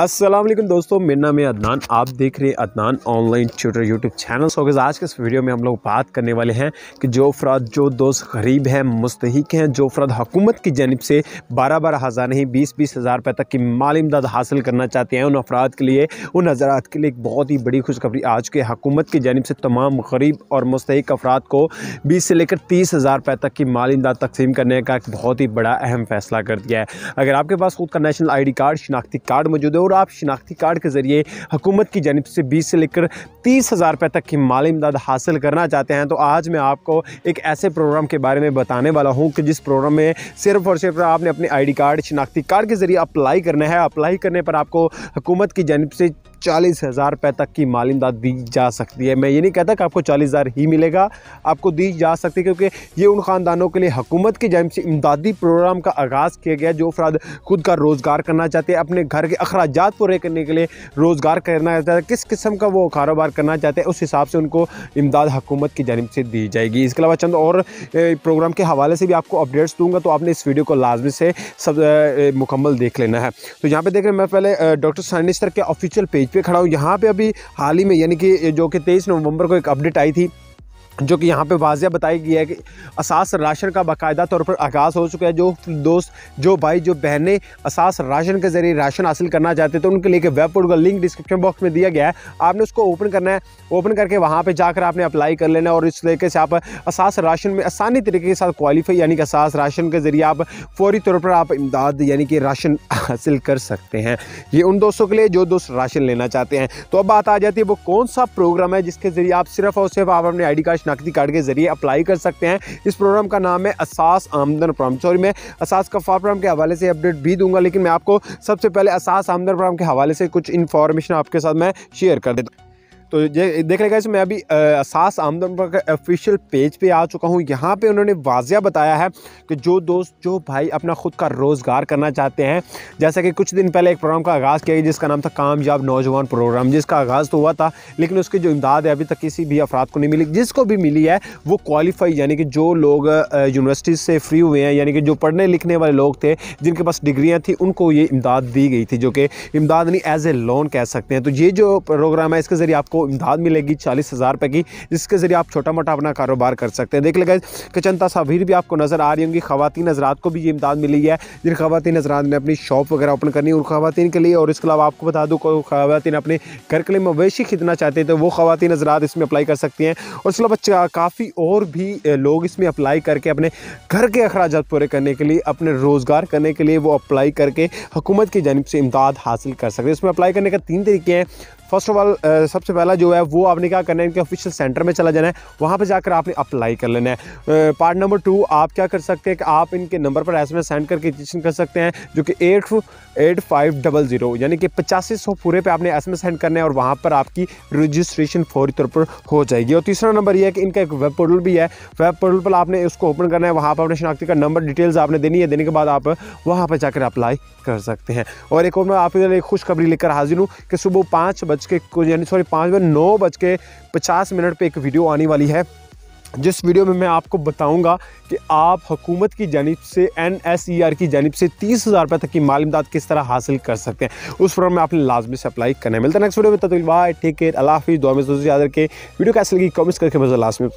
अस्सलाम वालेकुम दोस्तों मेरा नाम है अदनान आप देख रहे हैं Adnan online tutor YouTube channel so आज के इस वीडियो में हम लोग बात करने वाले हैं कि जो अफराद जो दोस्त गरीब हैं मुस्तक हैं जो अफराद हुकूमत की जानब से बारह बारह हज़ार नहीं बीस बीस हज़ार रुपये तक की माल इमदाद हासिल करना चाहते हैं उन अफराद के लिए उन हज़रा के लिए एक बहुत ही बड़ी खुशखबरी आज के हकूमत की जानब से तमाम गरीब और मुस्तक अफराद को बीस से लेकर तीस हज़ार रुपये तक की माल इमदाद तकसीम करने का एक बहुत ही बड़ा अहम फैसला कर दिया है अगर आपके पास खुद का नेशनल आई डी कार्ड शनाख्ती कार्ड मौजूद है और आप शनाख्ती कार्ड के ज़रिए हुकूमत की जानब से बीस से लेकर तीस हज़ार रुपये तक की माली इमदाद हासिल करना चाहते हैं तो आज मैं आपको एक ऐसे प्रोग्राम के बारे में बताने वाला हूँ कि जिस प्रोग्राम में सिर्फ और सिर्फ आपने अपने आई कार्ड शनाख्ती कार्ड के ज़रिए अप्लाई करना है अप्लाई करने पर आपको हुकूमत की जानब से चालीस हज़ार रुपये तक की माल इमदाद दी जा सकती है मैं ये नहीं कहता कि आपको चालीस हज़ार ही मिलेगा आपको दी जा सकती है क्योंकि ये उन ख़ानदानों के लिए हुकूमत की जानब से इमदादी प्रोग्राम का आगाज़ किया गया जो अफराद खुद का रोज़गार करना चाहते हैं अपने घर के अखराज पूरे करने के लिए रोज़गार करना चाहते हैं किस किस्म का वो कारोबार करना चाहते हैं उस हिसाब से उनको इमदाद हुकूमत की जानब से दी जाएगी इसके अलावा चंद और प्रोग्राम के हवाले से भी आपको अपडेट्स दूंगा तो आपने इस वीडियो को लाजमी से सब मुकम्मल देख लेना है तो यहाँ पर देख रहे हैं मैं पहले डॉक्टर सानिस्टर के ऑफिशियल पेज पे खड़ा हूँ यहाँ पे अभी हाल ही में यानी कि जो कि तेईस नवंबर को एक अपडेट आई थी जो कि यहाँ पे वाजिया बताई गई है कि असास राशन का बाकायदा तौर पर आगाज़ हो चुका है जो दोस्त जो भाई जो बहनें असास राशन के ज़रिए राशन हासिल करना चाहते हैं तो उनके लिए वेब पोर्टल का लिंक डिस्क्रिप्शन बॉक्स में दिया गया है आपने उसको ओपन करना है ओपन करके वहाँ पर जाकर आपने अप्लाई कर लेना और इस तरीके से आप असास राशन में आसानी तरीके के साथ क्वालिफाई यानी कि असास राशन के ज़रिए आप फौरी तौर पर आप इमदाद यानी कि राशन हासिल कर सकते हैं ये उन दोस्तों के लिए जो दोस्त राशन लेना चाहते हैं तो अब बात आ जाती है वो कौन सा प्रोग्राम है जिसके ज़रिए आप सिर्फ और सिर्फ आप अपने आई कार्ड शनाख्ती कार्ड के जरिए अप्लाई कर सकते हैं इस प्रोग्राम का नाम है असास आमदन प्रोग्राम सॉरी मैं असास कफा प्रोग्राम के हवाले से अपडेट भी दूंगा लेकिन मैं आपको सबसे पहले असास आमदन प्रोग्राम के हवाले से कुछ इन्फॉर्मेशन आपके साथ मैं शेयर कर देता हूँ तो देख रहे मैं अभी सास आमदन का ऑफिशियल पेज पे आ चुका हूँ यहाँ पे उन्होंने वाजिया बताया है कि जो दोस्त जो भाई अपना ख़ुद का रोज़गार करना चाहते हैं जैसा कि कुछ दिन पहले एक प्रोग्राम का आगाज़ किया गया जिसका नाम था कामयाब नौजवान प्रोग्राम जिसका आगाज़ तो हुआ था लेकिन उसकी जो इमदाद है अभी तक किसी भी अफराद को नहीं मिली जिसको भी मिली है वो क्वालिफाई यानी कि जो लोग यूनिवर्सिटी से फ्री हुए हैं यानी कि जो पढ़ने लिखने वाले लोग थे जिनके पास डिग्रियाँ थी उनको ये इमदाद दी गई थी जो कि इमदाद नहीं एज ए लोन कह सकते हैं तो ये जो प्रोग्राम है इसके ज़रिए आपको आपको इमदाद मिलेगी चालीस हज़ार रुपये की जिसके ज़रिए आप छोटा मोटा अपना कारोबार कर सकते हैं देख लेगा कि तस्वीर भी आपको नज़र आ रही होंगी खातन हजरात को भी ये इमदाद मिली है जिन खातन हजरात ने अपनी शॉप वगैरह ओपन करनी उन खातन के लिए और इसके अलावा आपको बता दूँ खातन अपने घर के लिए मवेशी खरीदना चाहते हैं तो वो खातन हजरात इसमें अप्लाई कर सकती हैं और इसके अलावा काफ़ी और भी लोग इसमें अप्लाई करके अपने घर के अखराज पूरे करने के लिए अपने रोज़गार करने के लिए वो अप्लाई करके हुकूमत की जानब से इमदाद हासिल कर सकते हैं इसमें अप्लाई करने का तीन तरीके हैं फर्स्ट ऑफ ऑल सबसे पहला वाला जो है वो आपने क्या करना है इनके ऑफिशियल सेंटर में चला जाना है वहाँ पर जाकर आपने अप्लाई कर लेना है पार्ट नंबर टू आप क्या कर सकते हैं कि आप इनके नंबर पर एस सेंड करके रजिस्ट्रेशन कर सकते हैं जो कि eight eight five double zero यानी कि पचासी सौ पूरे पे आपने एस सेंड करने है और वहाँ पर आपकी रजिस्ट्रेशन फौरी तौर पर हो जाएगी और तीसरा नंबर ये है कि इनका एक वेब पोर्टल भी है वेब पोर्टल पर आपने उसको ओपन करना है वहाँ पर अपने शनाख्ती का नंबर डिटेल्स आपने देनी है देने के बाद आप वहाँ पर जाकर अप्लाई कर सकते हैं और एक और मैं आपके लिए खुशखबरी लेकर हाजिर हूँ कि सुबह पाँच बज के यानी सॉरी पाँच तकरीबन नौ बज के पचास मिनट पर एक वीडियो आने वाली है जिस वीडियो में मैं आपको बताऊंगा कि आप हुकूमत की जानब से एन एस ई आर की जानब से तीस हज़ार रुपये तक की माल इमदाद किस तरह हासिल कर सकते हैं उस फॉर्म में आपने लाजमी से अप्लाई करना है मिलता है नेक्स्ट वीडियो में तब्दील बाय टेक केयर अला हाफिज़ दुआ में याद रखें वीडियो कैसे लगी कमेंट्स करके मुझे लाजमी